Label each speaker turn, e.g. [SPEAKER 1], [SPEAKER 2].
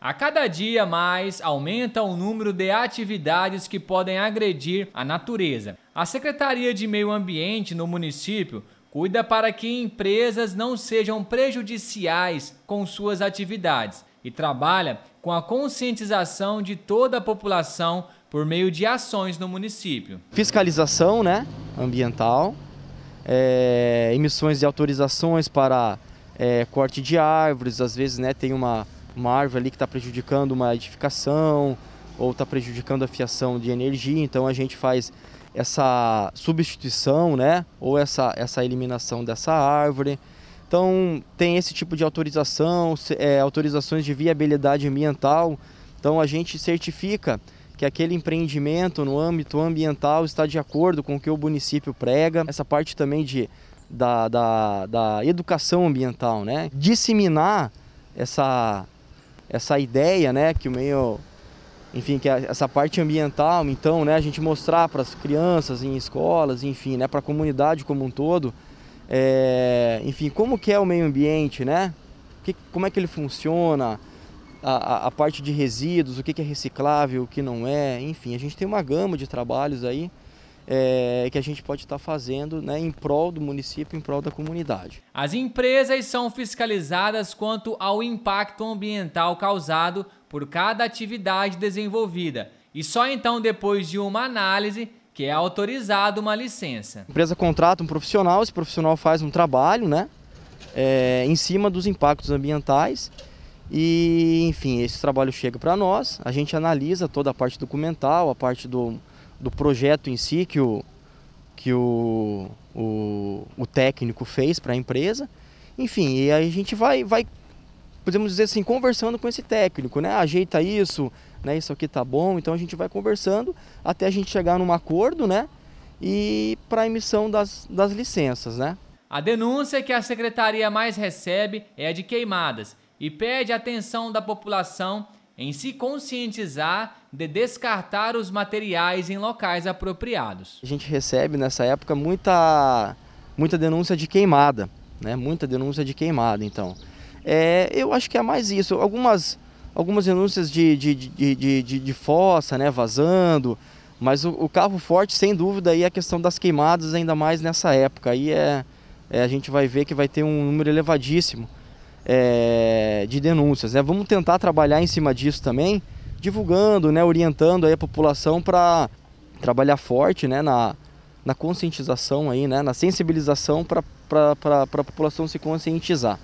[SPEAKER 1] A cada dia mais aumenta o número de atividades que podem agredir a natureza. A Secretaria de Meio Ambiente no município cuida para que empresas não sejam prejudiciais com suas atividades e trabalha com a conscientização de toda a população por meio de ações no município.
[SPEAKER 2] Fiscalização né, ambiental, é, emissões de autorizações para é, corte de árvores, às vezes né, tem uma uma árvore ali que está prejudicando uma edificação ou está prejudicando a fiação de energia, então a gente faz essa substituição, né? Ou essa, essa eliminação dessa árvore. Então tem esse tipo de autorização, é, autorizações de viabilidade ambiental. Então a gente certifica que aquele empreendimento no âmbito ambiental está de acordo com o que o município prega. Essa parte também de, da, da, da educação ambiental, né? Disseminar essa essa ideia, né, que o meio, enfim, que essa parte ambiental, então, né, a gente mostrar para as crianças em escolas, enfim, né, para a comunidade como um todo, é, enfim, como que é o meio ambiente, né? Que, como é que ele funciona? A, a, a parte de resíduos, o que, que é reciclável, o que não é, enfim, a gente tem uma gama de trabalhos aí é, que a gente pode estar tá fazendo né, em prol do município, em prol da comunidade.
[SPEAKER 1] As empresas são fiscalizadas quanto ao impacto ambiental causado por cada atividade desenvolvida. E só então, depois de uma análise, que é autorizada uma licença. A
[SPEAKER 2] empresa contrata um profissional, esse profissional faz um trabalho né, é, em cima dos impactos ambientais. E, enfim, esse trabalho chega para nós, a gente analisa toda a parte documental, a parte do, do projeto em si que o, que o, o, o técnico fez para a empresa. Enfim, e aí a gente vai, vai, podemos dizer assim, conversando com esse técnico, né? Ajeita isso, né? Isso aqui tá bom. Então a gente vai conversando até a gente chegar num acordo, né? E para emissão das, das licenças, né?
[SPEAKER 1] A denúncia que a secretaria mais recebe é a de queimadas e pede atenção da população em se conscientizar de descartar os materiais em locais apropriados.
[SPEAKER 2] A gente recebe nessa época muita, muita denúncia de queimada, né? Muita denúncia de queimada, então. É, eu acho que é mais isso. Algumas, algumas denúncias de, de, de, de, de, de fossa, né? Vazando, mas o, o, carro forte, sem dúvida, aí é a questão das queimadas, ainda mais nessa época. Aí é, é, a gente vai ver que vai ter um número elevadíssimo é, de denúncias. Né? Vamos tentar trabalhar em cima disso também, divulgando, né, orientando a população para trabalhar forte né, na, na conscientização, aí, né, na sensibilização para a população se conscientizar.